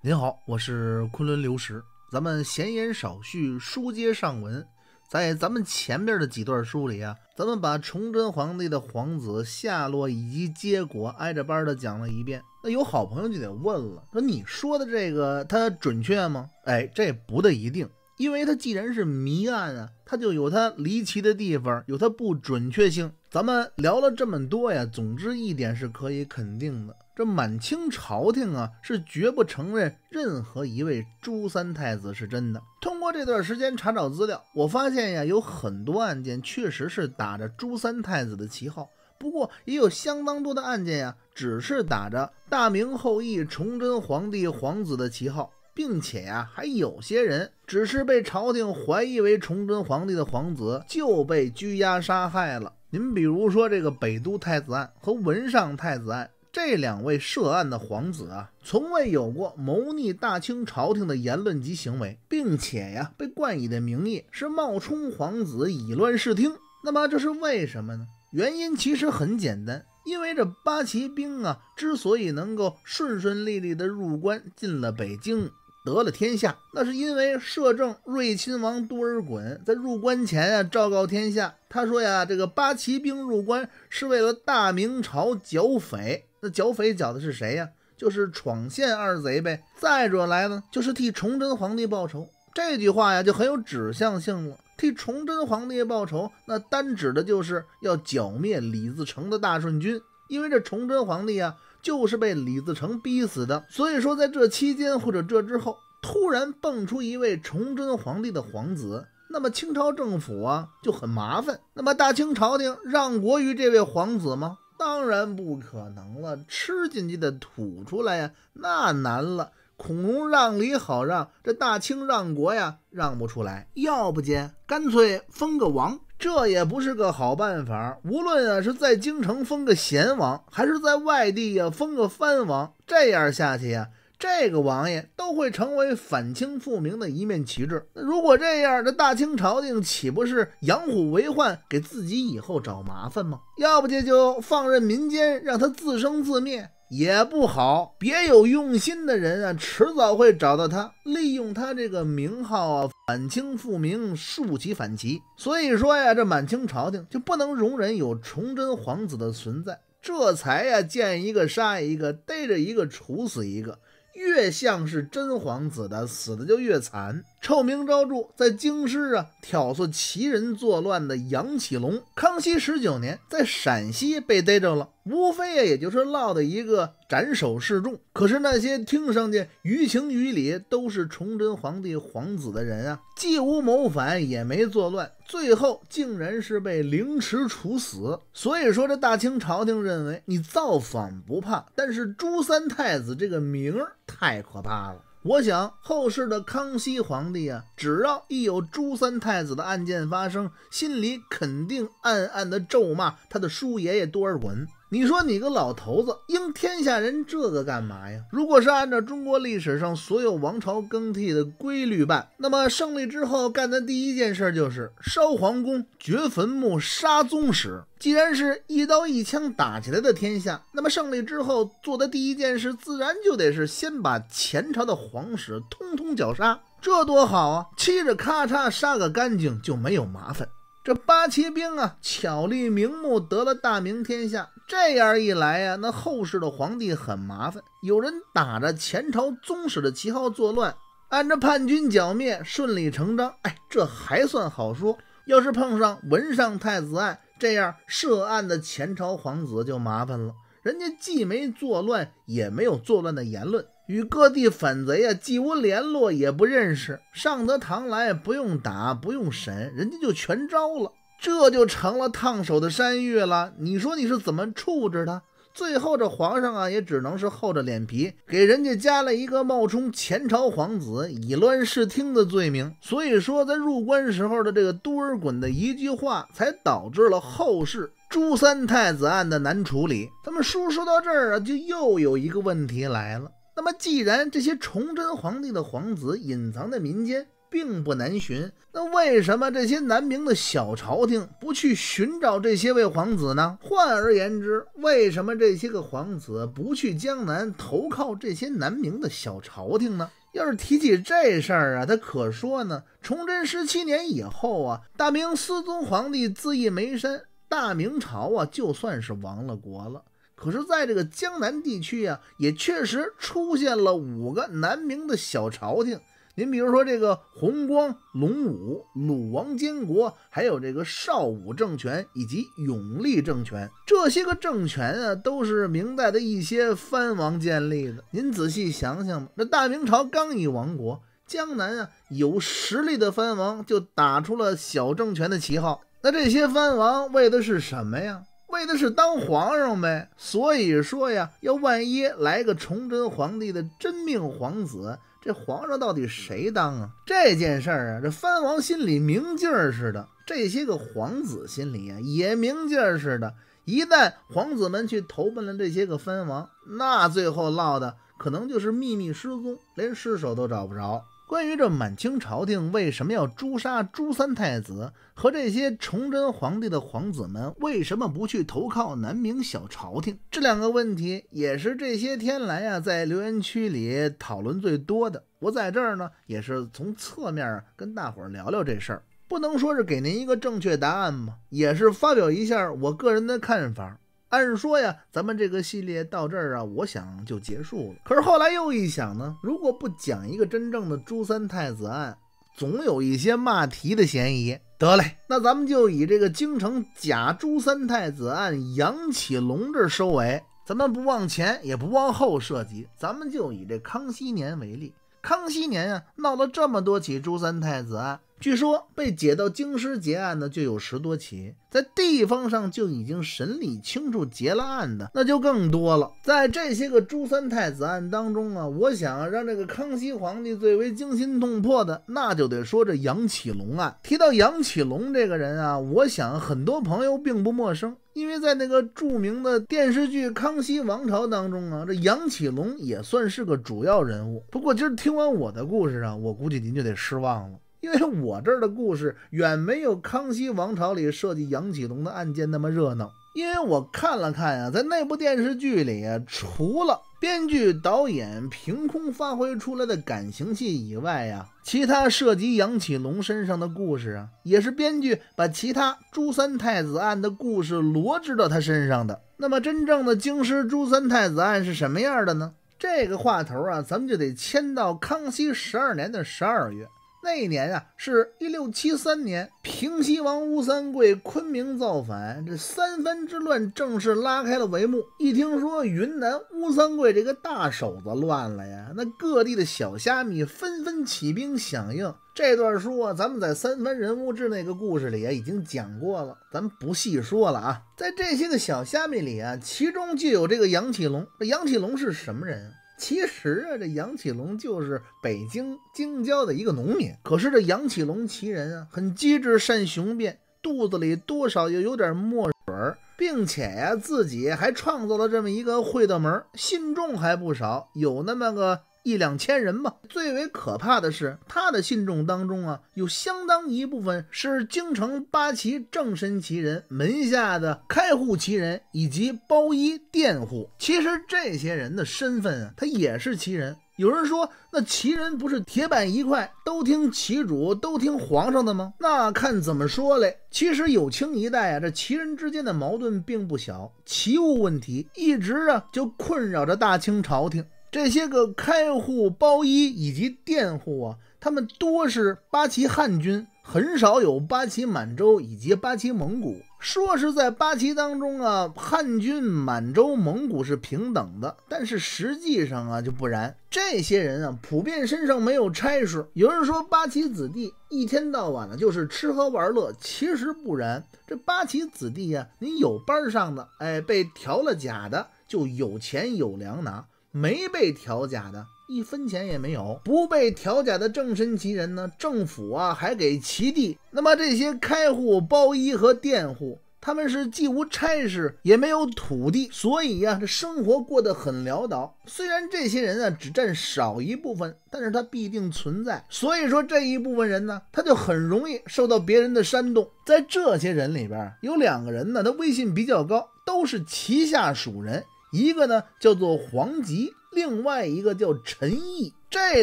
您好，我是昆仑流石。咱们闲言少叙，书接上文，在咱们前面的几段书里啊，咱们把崇祯皇帝的皇子下落以及结果挨着班的讲了一遍。那有好朋友就得问了，说你说的这个它准确吗？哎，这不得一定。因为它既然是谜案啊，它就有它离奇的地方，有它不准确性。咱们聊了这么多呀，总之一点是可以肯定的，这满清朝廷啊是绝不承认任何一位朱三太子是真的。通过这段时间查找资料，我发现呀，有很多案件确实是打着朱三太子的旗号，不过也有相当多的案件呀，只是打着大明后裔、崇祯皇帝皇子的旗号。并且呀，还有些人只是被朝廷怀疑为崇祯皇帝的皇子，就被拘押杀害了。您比如说这个北都太子案和文上太子案，这两位涉案的皇子啊，从未有过谋逆大清朝廷的言论及行为，并且呀，被冠以的名义是冒充皇子以乱视听。那么这是为什么呢？原因其实很简单，因为这八旗兵啊，之所以能够顺顺利利的入关，进了北京。得了天下，那是因为摄政睿亲王多尔衮在入关前啊，昭告天下。他说呀，这个八旗兵入关是为了大明朝剿匪。那剿匪剿的是谁呀？就是闯县二贼呗。再者来呢，就是替崇祯皇帝报仇。这句话呀，就很有指向性了。替崇祯皇帝报仇，那单指的就是要剿灭李自成的大顺军，因为这崇祯皇帝啊。就是被李自成逼死的，所以说在这期间或者这之后，突然蹦出一位崇祯皇帝的皇子，那么清朝政府啊就很麻烦。那么大清朝廷让国于这位皇子吗？当然不可能了，吃进去的吐出来呀，那难了。孔融让梨好让，这大清让国呀，让不出来。要不见，干脆封个王。这也不是个好办法。无论啊是在京城封个贤王，还是在外地呀封个藩王，这样下去呀，这个王爷都会成为反清复明的一面旗帜。如果这样，这大清朝廷岂不是养虎为患，给自己以后找麻烦吗？要不这就放任民间，让他自生自灭。也不好，别有用心的人啊，迟早会找到他，利用他这个名号啊，反清复明，竖起反旗。所以说呀，这满清朝廷就不能容忍有崇祯皇子的存在，这才呀，见一个杀一个，逮着一个处死一个，越像是真皇子的，死的就越惨。臭名昭著，在京师啊挑唆齐人作乱的杨启隆，康熙十九年在陕西被逮着了，无非啊也就是落得一个斩首示众。可是那些听上去于情于理都是崇祯皇帝皇子的人啊，既无谋反，也没作乱，最后竟然是被凌迟处死。所以说，这大清朝廷认为你造反不怕，但是朱三太子这个名儿太可怕了。我想，后世的康熙皇帝啊，只要一有朱三太子的案件发生，心里肯定暗暗的咒骂他的叔爷爷多尔衮。你说你个老头子，应天下人这个干嘛呀？如果是按照中国历史上所有王朝更替的规律办，那么胜利之后干的第一件事就是烧皇宫、掘坟墓、杀宗室。既然是一刀一枪打起来的天下，那么胜利之后做的第一件事，自然就得是先把前朝的皇室通通绞杀。这多好啊！嘁着咔嚓杀个干净，就没有麻烦。这八旗兵啊，巧立名目，得了大明天下。这样一来呀，那后世的皇帝很麻烦。有人打着前朝宗室的旗号作乱，按着叛军剿灭，顺理成章。哎，这还算好说。要是碰上文上太子案这样涉案的前朝皇子，就麻烦了。人家既没作乱，也没有作乱的言论。与各地反贼啊，既无联络，也不认识，上得堂来，不用打，不用审，人家就全招了，这就成了烫手的山芋了。你说你是怎么处置他？最后这皇上啊，也只能是厚着脸皮给人家加了一个冒充前朝皇子、以乱视听的罪名。所以说，在入关时候的这个多尔衮的一句话，才导致了后世朱三太子案的难处理。咱们书说到这儿啊，就又有一个问题来了。那么，既然这些崇祯皇帝的皇子隐藏在民间，并不难寻，那为什么这些南明的小朝廷不去寻找这些位皇子呢？换而言之，为什么这些个皇子不去江南投靠这些南明的小朝廷呢？要是提起这事儿啊，他可说呢：崇祯十七年以后啊，大明思宗皇帝自缢煤山，大明朝啊，就算是亡了国了。可是，在这个江南地区啊，也确实出现了五个南明的小朝廷。您比如说这个弘光、隆武、鲁王监国，还有这个邵武政权以及永历政权，这些个政权啊，都是明代的一些藩王建立的。您仔细想想吧，那大明朝刚一亡国，江南啊有实力的藩王就打出了小政权的旗号。那这些藩王为的是什么呀？为的是当皇上呗，所以说呀，要万一来个崇祯皇帝的真命皇子，这皇上到底谁当啊？这件事儿啊，这藩王心里明镜儿似的，这些个皇子心里啊也明镜儿似的。一旦皇子们去投奔了这些个藩王，那最后落的可能就是秘密失踪，连尸首都找不着。关于这满清朝廷为什么要诛杀朱三太子和这些崇祯皇帝的皇子们，为什么不去投靠南明小朝廷？这两个问题也是这些天来啊，在留言区里讨论最多的。我在这儿呢，也是从侧面跟大伙聊聊这事儿，不能说是给您一个正确答案嘛，也是发表一下我个人的看法。按说呀，咱们这个系列到这儿啊，我想就结束了。可是后来又一想呢，如果不讲一个真正的朱三太子案，总有一些骂题的嫌疑。得嘞，那咱们就以这个京城假朱三太子案杨启龙这收尾。咱们不往前也不往后涉及，咱们就以这康熙年为例。康熙年啊，闹了这么多起朱三太子案。据说被解到京师结案的就有十多起，在地方上就已经审理清楚结了案的那就更多了。在这些个朱三太子案当中啊，我想让这个康熙皇帝最为惊心动魄的，那就得说这杨启隆案。提到杨启隆这个人啊，我想很多朋友并不陌生，因为在那个著名的电视剧《康熙王朝》当中啊，这杨启隆也算是个主要人物。不过今儿听完我的故事啊，我估计您就得失望了。因为我这儿的故事远没有《康熙王朝》里涉及杨启龙的案件那么热闹，因为我看了看呀，在那部电视剧里啊，除了编剧导演凭空发挥出来的感情戏以外呀，其他涉及杨启龙身上的故事啊，也是编剧把其他朱三太子案的故事罗织到他身上的。那么，真正的京师朱三太子案是什么样的呢？这个话头啊，咱们就得签到康熙十二年的十二月。那一年啊，是一六七三年，平西王吴三桂昆明造反，这三藩之乱正式拉开了帷幕。一听说云南吴三桂这个大手子乱了呀，那各地的小虾米纷纷起兵响应。这段书啊，咱们在《三藩人物志》那个故事里啊已经讲过了，咱们不细说了啊。在这些个小虾米里啊，其中就有这个杨启龙。这杨启龙是什么人？其实啊，这杨启隆就是北京京郊的一个农民。可是这杨启隆其人啊，很机智善雄辩，肚子里多少又有点墨水，并且呀，自己还创造了这么一个会道门，信众还不少，有那么个。一两千人吧。最为可怕的是，他的信众当中啊，有相当一部分是京城八旗正身旗人门下的开户旗人以及包衣佃户。其实这些人的身份啊，他也是旗人。有人说，那旗人不是铁板一块，都听旗主，都听皇上的吗？那看怎么说嘞？其实有清一代啊，这旗人之间的矛盾并不小，旗务问题一直啊就困扰着大清朝廷。这些个开户包衣以及佃户啊，他们多是八旗汉军，很少有八旗满洲以及八旗蒙古。说是在八旗当中啊，汉军、满洲、蒙古是平等的，但是实际上啊就不然。这些人啊，普遍身上没有差事。有人说八旗子弟一天到晚的就是吃喝玩乐，其实不然。这八旗子弟啊，你有班上的，哎，被调了甲的，就有钱有粮拿。没被调假的一分钱也没有，不被调假的正身旗人呢，政府啊还给其地。那么这些开户包衣和佃户，他们是既无差事，也没有土地，所以呀，这生活过得很潦倒。虽然这些人啊只占少一部分，但是他必定存在。所以说这一部分人呢，他就很容易受到别人的煽动。在这些人里边，有两个人呢，他威信比较高，都是旗下属人。一个呢叫做黄吉，另外一个叫陈毅，这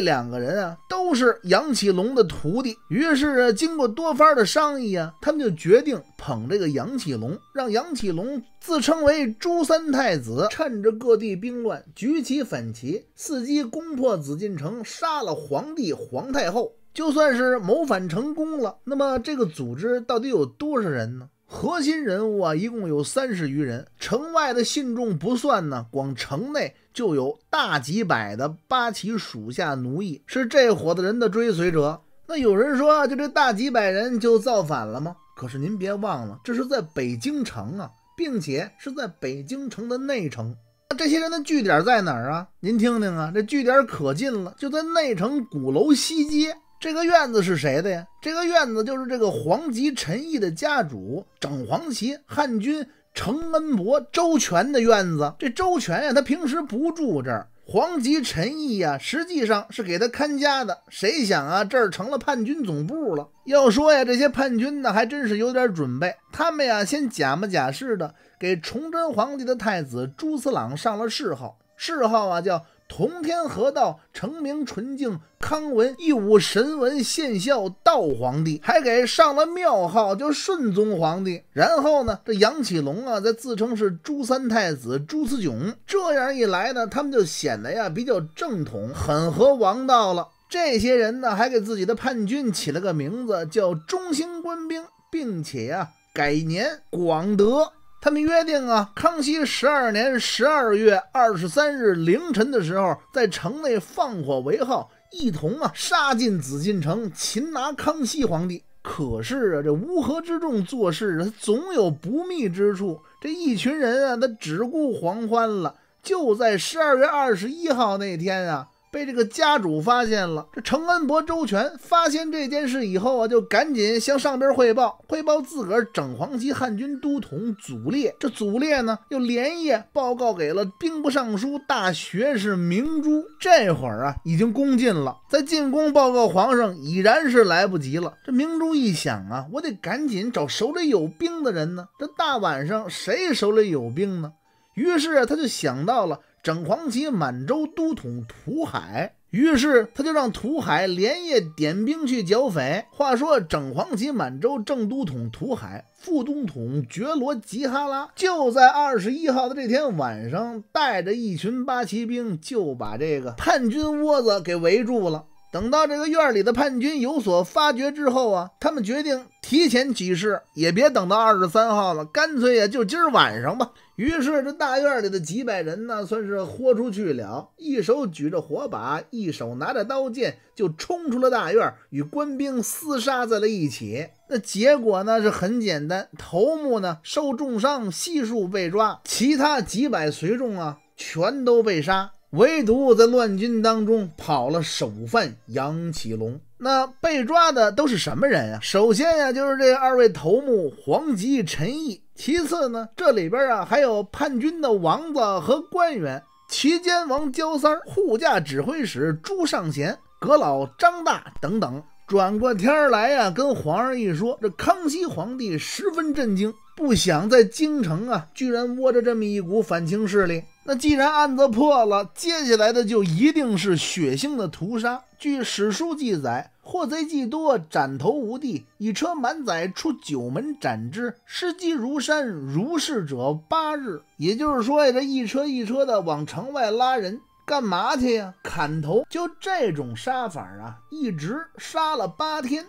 两个人啊都是杨启隆的徒弟。于是经过多番的商议啊，他们就决定捧这个杨启隆，让杨启隆自称为朱三太子，趁着各地兵乱，举起反旗，伺机攻破紫禁城，杀了皇帝、皇太后。就算是谋反成功了，那么这个组织到底有多少人呢？核心人物啊，一共有三十余人，城外的信众不算呢，光城内就有大几百的八旗属下奴役，是这伙子人的追随者。那有人说，就这大几百人就造反了吗？可是您别忘了，这是在北京城啊，并且是在北京城的内城。那这些人的据点在哪儿啊？您听听啊，这据点可近了，就在内城鼓楼西街。这个院子是谁的呀？这个院子就是这个黄吉陈毅的家主，整黄旗汉军程恩伯周全的院子。这周全呀，他平时不住这儿。黄吉陈毅呀，实际上是给他看家的。谁想啊，这儿成了叛军总部了。要说呀，这些叛军呢，还真是有点准备。他们呀，先假模假式的给崇祯皇帝的太子朱慈朗上了谥号，谥号啊，叫。同天合道，成名纯净，康文一武神文，献孝道皇帝，还给上了庙号，叫顺宗皇帝。然后呢，这杨启隆啊，再自称是朱三太子朱慈炯。这样一来呢，他们就显得呀比较正统，很合王道了。这些人呢，还给自己的叛军起了个名字，叫中兴官兵，并且啊改年广德。他们约定啊，康熙十二年十二月二十三日凌晨的时候，在城内放火为号，一同啊杀进紫禁城，擒拿康熙皇帝。可是啊，这乌合之众做事，他总有不密之处。这一群人啊，他只顾狂欢了。就在十二月二十一号那天啊。被这个家主发现了，这程恩伯周全发现这件事以后啊，就赶紧向上边汇报，汇报自个儿整黄旗汉军都统祖烈。这祖烈呢，又连夜报告给了兵部尚书大学士明珠。这会儿啊，已经攻进了，在进宫报告皇上已然是来不及了。这明珠一想啊，我得赶紧找手里有兵的人呢。这大晚上谁手里有兵呢？于是啊，他就想到了。整黄旗满洲都统屠海，于是他就让屠海连夜点兵去剿匪。话说整黄旗满洲正都统屠海、副都统觉罗吉哈拉，就在二十一号的这天晚上，带着一群八旗兵，就把这个叛军窝子给围住了。等到这个院里的叛军有所发觉之后啊，他们决定提前起事，也别等到二十三号了，干脆也就今儿晚上吧。于是这大院里的几百人呢，算是豁出去了，一手举着火把，一手拿着刀剑，就冲出了大院，与官兵厮杀在了一起。那结果呢是很简单，头目呢受重伤，悉数被抓；其他几百随众啊，全都被杀。唯独在乱军当中跑了首犯杨启龙。那被抓的都是什么人啊？首先呀，就是这二位头目黄吉、陈毅；其次呢，这里边啊还有叛军的王子和官员，齐监王焦三护驾指挥使朱尚贤、阁老张大等等。转过天儿来呀，跟皇上一说，这康熙皇帝十分震惊。不想在京城啊，居然窝着这么一股反清势力。那既然案子破了，接下来的就一定是血腥的屠杀。据史书记载，获贼既多，斩头无地，以车满载出九门斩之，尸积如山，如是者八日。也就是说呀，这一车一车的往城外拉人，干嘛去呀？砍头！就这种杀法啊，一直杀了八天。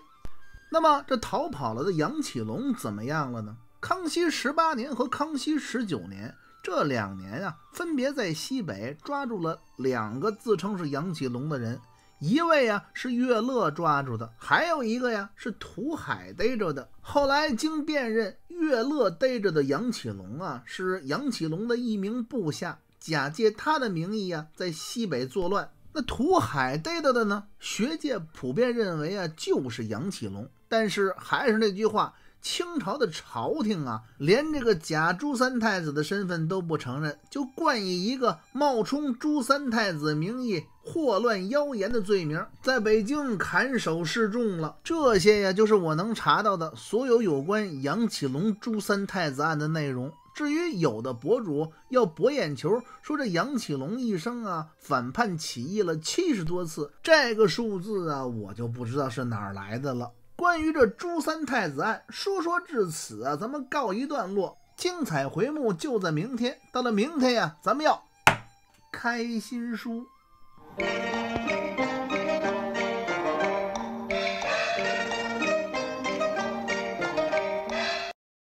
那么这逃跑了的杨启隆怎么样了呢？康熙十八年和康熙十九年这两年啊，分别在西北抓住了两个自称是杨启隆的人，一位啊是岳乐抓住的，还有一个呀是土海逮着的。后来经辨认，岳乐逮着的杨启隆啊是杨启隆的一名部下，假借他的名义啊在西北作乱。那土海逮到的呢，学界普遍认为啊就是杨启隆，但是还是那句话。清朝的朝廷啊，连这个假朱三太子的身份都不承认，就冠以一个冒充朱三太子名义祸乱妖言的罪名，在北京砍首示众了。这些呀，就是我能查到的所有有关杨启隆朱三太子案的内容。至于有的博主要博眼球，说这杨启隆一生啊反叛起义了七十多次，这个数字啊，我就不知道是哪儿来的了。关于这朱三太子案，说说至此啊，咱们告一段落。精彩回目就在明天，到了明天呀，咱们要开新书。